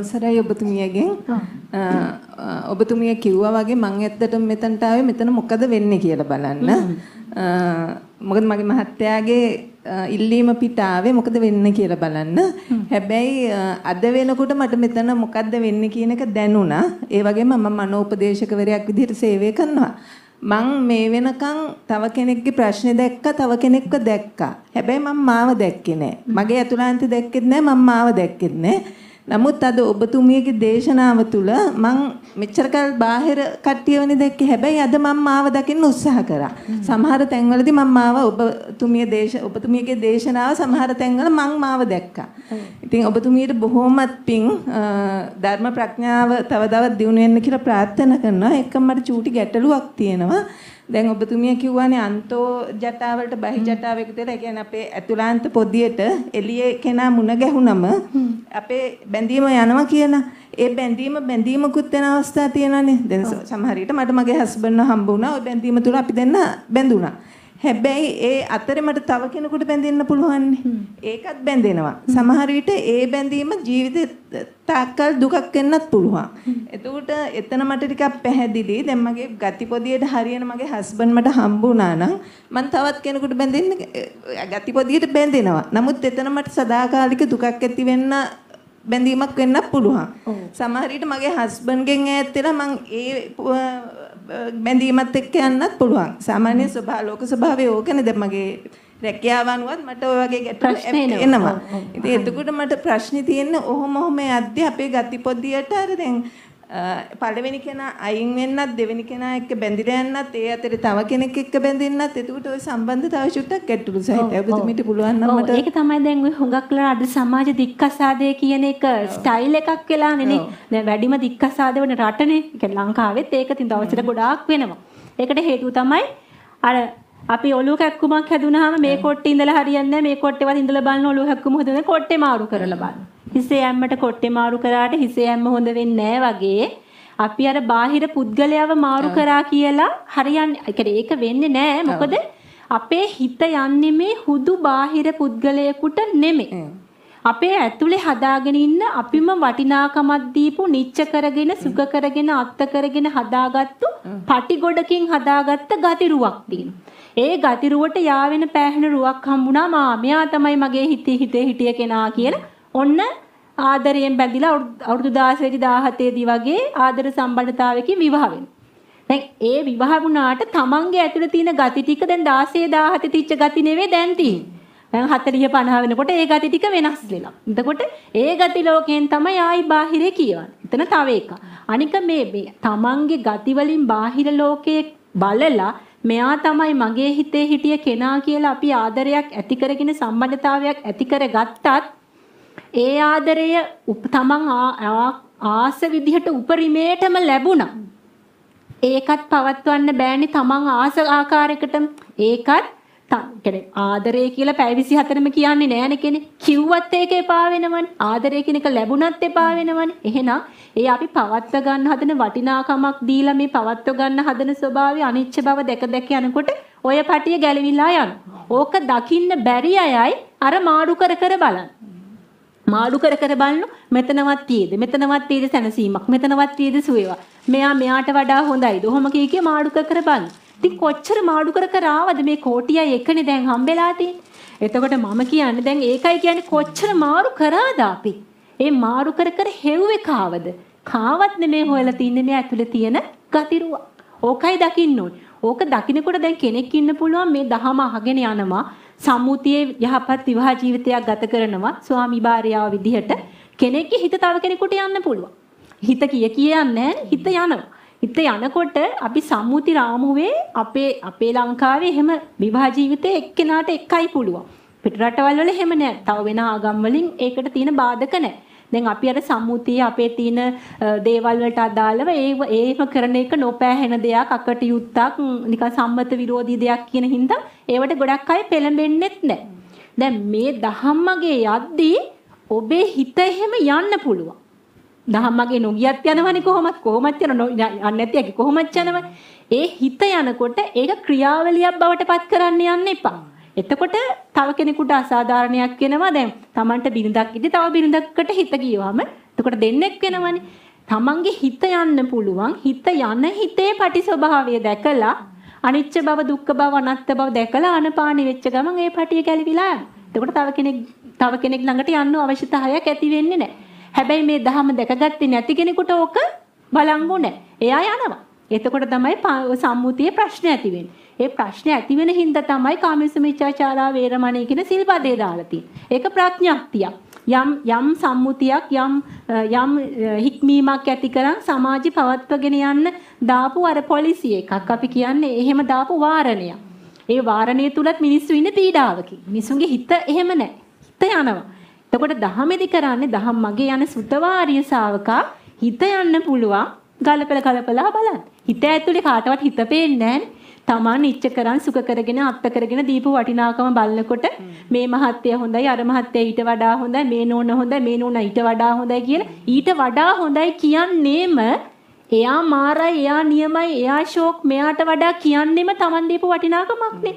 අවසරයි ඔබතුමියගෙන් ඔබතුමිය කිව්වා වගේ මම ඇත්තටම මෙතනට ආවේ මෙතන මොකද වෙන්නේ කියලා බලන්න. මොකද මගේ මහත්තයාගේ ඉල්ලීම පිට ආවේ මොකද වෙන්නේ කියලා බලන්න. හැබැයි අද වෙනකොට මට මෙතන මොකද්ද වෙන්නේ කියන එක දැනුණා. ඒ වගේම මම මනෝපදේශකවරයෙක් විදිහට සේවය කරනවා. මං මේ වෙනකන් තව කෙනෙක්ගේ ප්‍රශ්නේ දැක්කා තව කෙනෙක්ව දැක්කා. හැබැයි මම මාව දැක්කේ නෑ. මගේ අතුලාන්තේ දැක්කෙත් නෑ මම මාව දැක්කෙත් නෑ. නමුත් අද ඔබතුමියගේ දේශනාව තුළ මං මෙච්චරකල් බාහිර කට්ටියවනේ දැක්කේ. හැබැයි අද මම මාව දකින්න උත්සාහ කරා. සමහර තැන්වලදී මම මාව ඔබතුමිය දේශ ඔබතුමියගේ දේශනාව සමහර තැන්වල මං මාව දැක්කා. ඉතින් ඔබතුමියට බොහොමත් පිං ධර්ම ප්‍රඥාව තව තවත් දියුණු වෙන්න කියලා ප්‍රාර්ථනා කරනවා. එකම මට චූටි ගැටලුවක් තියෙනවා. දැන් ඔබතුමිය කිව්වානේ අන්තෝ ජටාවලට බහි ජටාව එකතු වෙලා ඒ කියන්නේ අපේ ඇතුළාන්ත පොදියට එළියේ කෙනා මුණ ගැහුනම අපේ බැඳීම යනවා කියලා. ඒ බැඳීම බැඳීමකුත් වෙන අවස්ථා තියෙනවානේ. දැන් සමහර විට මට මගේ හස්බන්ඩ්ව හම්බ වුණා. ওই බැඳීම තුල අපි දෙන්න බැඳුණා. හැබැයි ඒ අතරේ මට තව කෙනෙකුට බැඳෙන්න පුළුවන්. ඒකත් බැඳෙනවා. සමහර විට ඒ බැඳීම ජීවිතේ තාක්කල් දුකක් වෙන්නත් පුළුවන්. එතකොට එතන මට ටිකක් පැහැදිලි. දැන් මගේ ගතිපොදියට හරියන මගේ හස්බන්ඩ් මට හම්බුණා නම් මම තවත් කෙනෙකුට බැඳෙන්න ගතිපොදියට බැඳෙනවා. නමුත් එතන මට සදාකාලික දුකක් ඇති වෙන්න බැඳීමක් වෙන්නත් පුළුවන්. සමහර විට මගේ හස්බන්ඩ්ගෙන් ඈත් වෙලා මං ඒ බැඳීමත් එක්ක යන්නත් පුළුවන්. සාමාන්‍ය ස්වභාවලෝක ස්වභාවය ඕකනේ දැන් මගේ රැකියාව අනුවත් මට ඔය වගේ ගැටලු එනවා. ඉතින් එතකොට මට ප්‍රශ්නේ තියෙන්නේ ඔහොම ඔහොම යද්දී අපේ ගතිපොදියට අර දැන් පළවෙනි කෙනා අයින් වෙන්නත් දෙවෙනි කෙනා එක්ක බැඳිලා යන්නත් ඒ අතරේ තව කෙනෙක් එක්ක බැඳෙන්නත් එතකොට ওই සම්බන්ධතාවය චුට්ටක් ගැටලු සහිතයි. ඔබතුමීට පුළුවන් නම් මට ඒක තමයි දැන් ওই හුඟක්ලා අද සමාජ දික්කසාදය කියන එක ස්ටයිල් එකක් වෙලානේ නේ. දැන් වැඩිම දික්කසාද වෙන රටනේ. ඒ කියන්නේ ලංකාවෙත් ඒක තින් දවසට ගොඩාක් වෙනවා. ඒකට හේතුව තමයි අර අපි ඔලුව කැක්කුමක් හැදුනහම මේ කොට්ටේ ඉඳලා හරියන්නේ නැහැ. මේ කොට්ටේවත් ඉඳලා බලන ඔලුව කැක්කුම හදන කොට්ටේ මාරු කරලා බලන්න. හිසේ ඇම්මට කොට්ටේ මාරු කරාට හිසේ ඇම්ම හොඳ වෙන්නේ වගේ අපි අර බාහිර පුද්ගලයාව මාරු කරා කියලා හරියන්නේ ඒ ඒක වෙන්නේ නෑ මොකද අපේ හිත යන්නේ මේ හුදු බාහිර පුද්ගලයෙකුට නෙමෙයි. අපේ ඇතුලේ හදාගෙන ඉන්න අපිම වටිනාකමක් දීපු නිච්ච කරගෙන සුඛ කරගෙන අත්ත කරගෙන හදාගත්තු පටි ගොඩකින් හදාගත්ත ගතිරුවක් තියෙනවා. ඒ ගතිරුවට යාවෙන පෑහෙන රුවක් හම්බුණා මා මෙයා තමයි මගේ හිතේ හිතේ හිටිය කෙනා කියලා ඔන්න ආදරයෙන් බැඳිලා අවුරුදු 16 17 දී වගේ ආදර සම්බන්ධතාවයකින් විවාහ වෙනවා. ඒ විවාහ වුණාට තමන්ගේ ඇතුළේ තියෙන ගති ටික දැන් 16 17 තිච්ච ගති නෙවෙයි දැන් තියෙන්නේ. දැන් 40 50 වෙනකොට ඒ ගති ටික වෙනස් වෙනවා. එතකොට ඒ ගති ලෝකයෙන් තමයි ආයි බාහිරේ කියවන්නේ. එතන තව එකක්. අනික මේ තමන්ගේ ගති වලින් බාහිර ලෝකයේ බලලා මෙයා තමයි මගේ හිතේ හිටිය කෙනා කියලා අපි ආදරයක් ඇති කරගෙන සම්බන්ධතාවයක් ඇති කරගත්තත් ඒ ආදරය තමන් ආස විදිහට උපරිමේටම ලැබුණා. ඒකත් පවත්වන්න බෑනේ තමන් ආස ආකාරයකට. ඒකත් කියන්නේ ආදරය කියලා පැය 24ම කියන්නේ නෑනේ කෙනෙක්. කිව්වත් ඒක එපා වෙනවනේ. ආදරය කියන එක ලැබුණත් එපා වෙනවනේ. එහෙනම් ඒ අපි පවත්ව ගන්න හදන වටිනාකමක් දීලා මේ පවත්ව ගන්න හදන ස්වභාවය අනිච්ච බව දැක දැක යනකොට ඔය පටිය ගැලවිලා යනවා. ඕක දකින්න බැරි අයයි අර මාරු කර කර බලන්න. මාඩු කර කර බලන මෙතනවත් තියේද මෙතනවත් තියේද සැනසීමක් මෙතනවත් තියේද සුවේවා මෙයා මෙයාට වඩා හොඳයිද ඔහොම කී කිය මාඩු කර කර බලන ඉතින් කොච්චර මාඩු කර කර ආවද මේ කෝටියයි එකනේ දැන් හම්බෙලා තියෙන්නේ එතකොට මම කියන්නේ දැන් ඒකයි කියන්නේ කොච්චර මාරු කරාද අපි ඒ මාරු කර කර හෙව්වේ කාවද කාවත් නෙමේ හොයලා තින්නේ මේ ඇතුලේ තියෙන ගතිරුවා ඕකයි දකින්න ඕක දකින්නකොට දැන් කෙනෙක් ඉන්න පුළුවන් මේ දහම අහගෙන යනවා සම්මුතියේ යහපත් විවාහ ජීවිතයක් ගත කරනවා ස්වාමි භාර්යාව විදිහට කෙනෙක්ගේ හිත තව කෙනෙකුට යන්න පුළුවන්. හිත කිය කියන්නේ හිත යනවා. හිත යනකොට අපි සම්මුති රාමුවේ අපේ අපේ ලංකාවේ එහෙම විවාහ ජීවිතේ එක්කෙනාට එකයි පුළුවන්. පිටරටවල් වල එහෙම නෑ. තව වෙන ආගම් වලින් ඒකට තියෙන බාධක නෑ. දැන් අපි අර සම්මුතියේ අපේ තියෙන දේවල් වලට අදාළව ඒ ඒම කරන එක නොපෑහෙන දෙයක් අකටයුත්තක් නිකන් සම්මත විරෝධී දෙයක් කියන හින්දා ඒවට ගොඩක් අය පෙළඹෙන්නෙත් නැහැ. දැන් මේ දහම්මගේ යද්දී ඔබේ හිත එහෙම යන්න පුළුවන්. දහම්මගේ නොගියත් යනවනේ කොහොමත් කොහොමත් යන නැති යකි කොහොමත් යනවනේ. ඒ හිත යනකොට ඒක ක්‍රියාවලියක් බවට පත් කරන්න යන්න එපා. එතකොට තව කෙනෙකුට අසාධාරණයක් වෙනවා දැන් Tamanට බිරිඳක් ඉඳි තව බිරිඳකට හිත ගියවම එතකොට දෙන්නෙක් වෙනවනේ Tamanගේ හිත යන්න පුළුවන් හිත යන හිතේ පටි ස්වභාවය දැකලා අනිච්ච බව දුක්ඛ බව අනාත්ම බව දැකලා ආනපානෙ වෙච්ච ගමන් ඒ පටිය ගැලවිලා යනවා. එතකොට තව කෙනෙක් තව කෙනෙක් ළඟට යන්න අවශ්‍යතාවයක් ඇති වෙන්නේ නැහැ. හැබැයි මේ ධහම දැකගත්තේ නැති කෙනෙකුට ඕක බලංගු නැහැ. එයා යනවා. එතකොට තමයි සම්මුතියේ ප්‍රශ්න ඇති වෙන්නේ. ඒ ප්‍රශ්න ඇති වෙන හින්දා තමයි කාමීස මිච්ඡාචාරා වේරමණී කියන සිල්පදේ දාලා තියෙන්නේ. ඒක ප්‍රඥාක්තියක්. යම් යම් සම්මුතියක් යම් යම් හික්මීමක් ඇති කරන් සමාජي පවත්වගෙන යන්න දාපු අර පොලිසි එකක් අපි කියන්නේ එහෙම දාපු වාරණයක්. ඒ වාරණය තුලත් මිනිස්සු ඉන්නේ පීඩාවකින්. මිනිසුන්ගේ හිත එහෙම නැහැ. හිත යනවා. එතකොට දහමෙදි කරන්නේ දහම් මගේ යන සුතවාරිය ශාවකා හිත යන්න පුළුවන් ගලපල ගලපලා බලන්න. හිත ඇතුලේ කාටවත් හිත පේන්නේ තමන් ඉච්ච කරන් සුඛ කරගෙන අත්ත කරගෙන දීපු වටිනාකම බලනකොට මේ මහත්ය හොඳයි අර මහත්ය ඊට වඩා හොඳයි මේ නෝන හොඳයි මේ නෝන ඊට වඩා හොඳයි කියලා ඊට වඩා හොඳයි කියන්නේම එයා මාරයි එයා නියමයි එයා ෂෝක් මෙයාට වඩා කියන්නේම තමන් දීපු වටිනාකමක්නේ.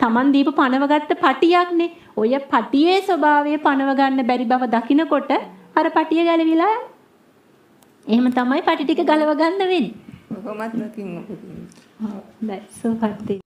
තමන් දීපු පනවගත්ත පටියක්නේ. ඔය පටියේ ස්වභාවය පනව ගන්න බැරි බව දකිනකොට අර පටිය ගැලවිලා එහෙම තමයි පටි ටික ගලව ගන්න වෙන්නේ. කොහොමත් නැතිනම්. හොඳයි සුවපත්